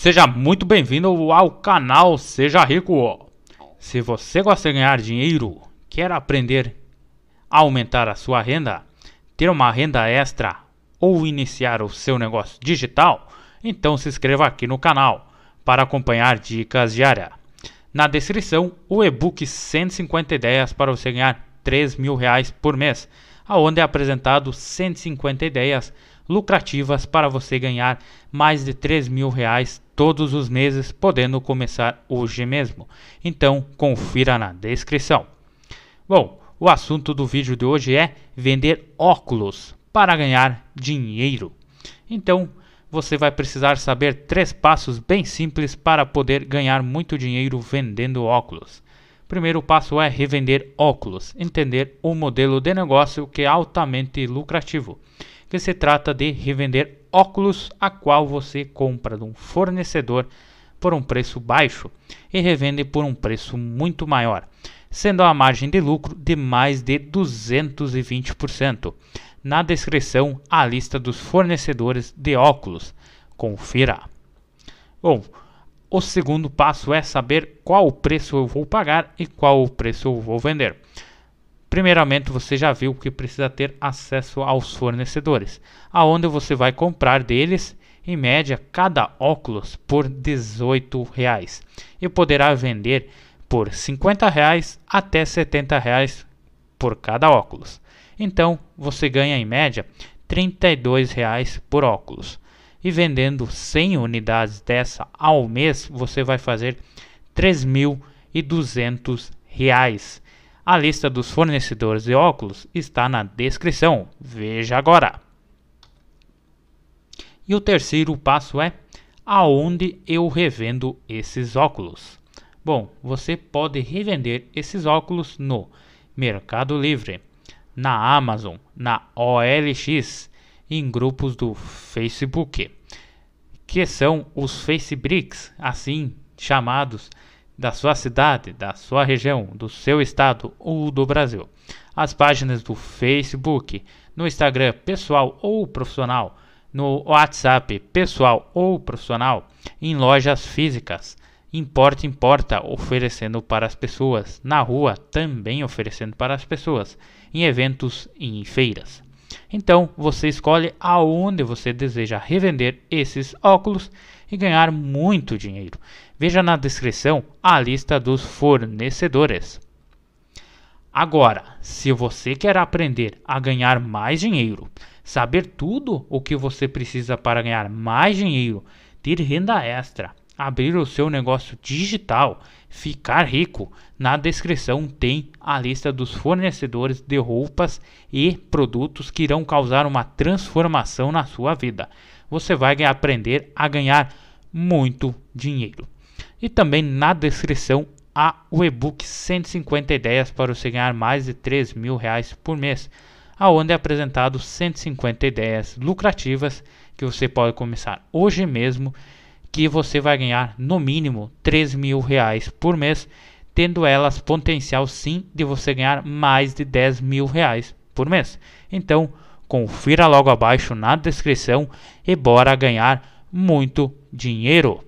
Seja muito bem-vindo ao canal Seja Rico. Se você gosta de ganhar dinheiro, quer aprender a aumentar a sua renda, ter uma renda extra ou iniciar o seu negócio digital, então se inscreva aqui no canal para acompanhar dicas diárias. Na descrição, o e-book 150 ideias para você ganhar 3 mil reais por mês, aonde é apresentado 150 ideias lucrativas para você ganhar mais de 3 mil reais todos os meses, podendo começar hoje mesmo. Então, confira na descrição. Bom, o assunto do vídeo de hoje é vender óculos para ganhar dinheiro. Então, você vai precisar saber três passos bem simples para poder ganhar muito dinheiro vendendo óculos. Primeiro passo é revender óculos, entender o modelo de negócio que é altamente lucrativo que se trata de revender óculos a qual você compra de um fornecedor por um preço baixo e revende por um preço muito maior, sendo a margem de lucro de mais de 220%. Na descrição, a lista dos fornecedores de óculos. Confira. Bom, o segundo passo é saber qual o preço eu vou pagar e qual o preço eu vou vender. Primeiramente, você já viu que precisa ter acesso aos fornecedores, aonde você vai comprar deles, em média, cada óculos por R$ 18 reais, e poderá vender por R$ reais até R$ reais por cada óculos. Então, você ganha em média R$ reais por óculos. E vendendo 100 unidades dessa ao mês, você vai fazer R$ 3.200 a lista dos fornecedores de óculos está na descrição. Veja agora. E o terceiro passo é aonde eu revendo esses óculos. Bom, você pode revender esses óculos no Mercado Livre, na Amazon, na OLX, em grupos do Facebook, que são os Facebricks, assim chamados, da sua cidade, da sua região, do seu estado ou do Brasil. As páginas do Facebook, no Instagram pessoal ou profissional, no WhatsApp pessoal ou profissional, em lojas físicas, importa importa oferecendo para as pessoas, na rua também oferecendo para as pessoas, em eventos e em feiras. Então você escolhe aonde você deseja revender esses óculos e ganhar muito dinheiro. Veja na descrição a lista dos fornecedores. Agora, se você quer aprender a ganhar mais dinheiro, saber tudo o que você precisa para ganhar mais dinheiro, ter renda extra, abrir o seu negócio digital, ficar rico, na descrição tem a lista dos fornecedores de roupas e produtos que irão causar uma transformação na sua vida. Você vai aprender a ganhar muito dinheiro. E também na descrição há o e-book 150 ideias para você ganhar mais de 3 mil reais por mês, aonde é apresentado 150 ideias lucrativas que você pode começar hoje mesmo, que você vai ganhar no mínimo 3 mil reais por mês, tendo elas potencial sim de você ganhar mais de 10 mil reais por mês. Então, confira logo abaixo na descrição e bora ganhar muito dinheiro.